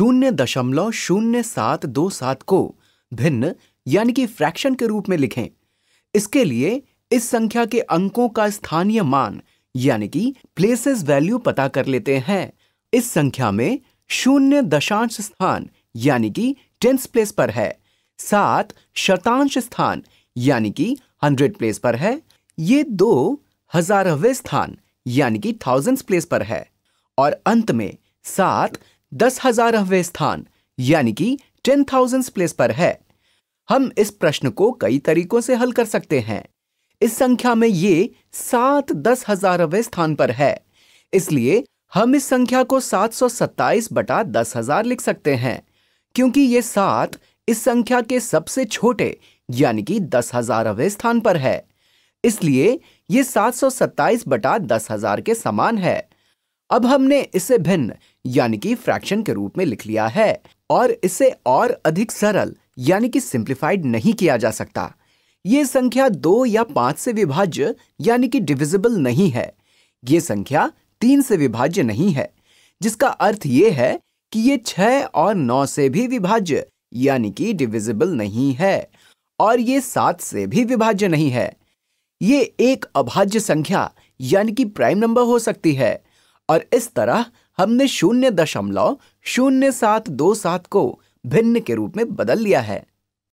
शून्य दशमलव शून्य सात दो सात को भिन्न यानी कि फ्रैक्शन के रूप में लिखें इसके लिए इस संख्या के अंकों का स्थानीय मान यानी कि प्लेसेस वैल्यू पता कर लेते हैं इस संख्या में शून्य दशांश स्थान यानी कि टेंस प्लेस पर है सात शतांश स्थान यानी कि हंड्रेड प्लेस पर है ये दो हजारवे स्थान यानी कि थाउजेंड प्लेस पर है और अंत में सात दस हजारहवें स्थान यानी कि टेन थाउजेंड प्लेस पर है हम इस प्रश्न को कई तरीकों से हल कर सकते हैं इस संख्या में ये सात दस हजार स्थान पर है इसलिए हम इस संख्या को सात सौ सत्ताईस बटा दस हजार लिख सकते हैं क्योंकि ये सात इस संख्या के सबसे छोटे यानी कि दस हजारवें स्थान पर है इसलिए ये सात सौ सत्ताईस बटा दस हजार के समान है अब हमने इसे भिन्न यानी कि फ्रैक्शन के रूप में लिख लिया है और इसे और अधिक सरल यानी कि सिंप्लीफाइड नहीं किया जा सकता ये संख्या दो या पांच से विभाज्य यानी कि डिविजिबल नहीं है ये संख्या तीन से विभाज्य नहीं है जिसका अर्थ ये है कि ये छह और नौ से भी विभाज्य यानी कि डिविजिबल नहीं है और ये सात से भी विभाज्य नहीं है ये एक अभाज्य संख्या यानी कि प्राइम नंबर हो सकती है और इस तरह हमने शून्य दशमलव शून्य सात दो सात को भिन्न के रूप में बदल लिया है